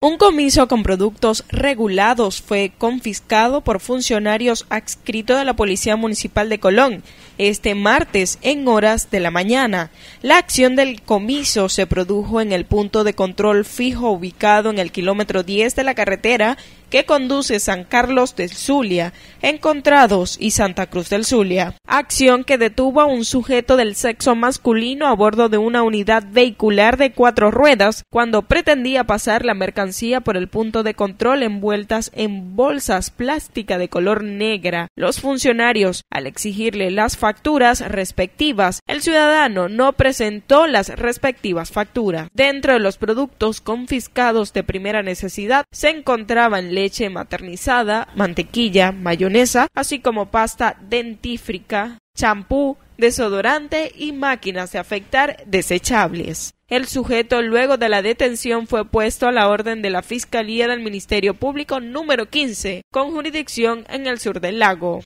Un comiso con productos regulados fue confiscado por funcionarios adscritos de la Policía Municipal de Colón este martes en horas de la mañana. La acción del comiso se produjo en el punto de control fijo ubicado en el kilómetro 10 de la carretera que conduce San Carlos del Zulia, Encontrados y Santa Cruz del Zulia. Acción que detuvo a un sujeto del sexo masculino a bordo de una unidad vehicular de cuatro ruedas cuando pretendía pasar la mercancía por el punto de control envueltas en bolsas plástica de color negra. Los funcionarios, al exigirle las facturas respectivas, el ciudadano no presentó las respectivas facturas. Dentro de los productos confiscados de primera necesidad se encontraban leche maternizada, mantequilla, mayonesa, así como pasta dentífrica, champú, desodorante y máquinas de afectar desechables. El sujeto luego de la detención fue puesto a la orden de la Fiscalía del Ministerio Público número 15, con jurisdicción en el sur del lago.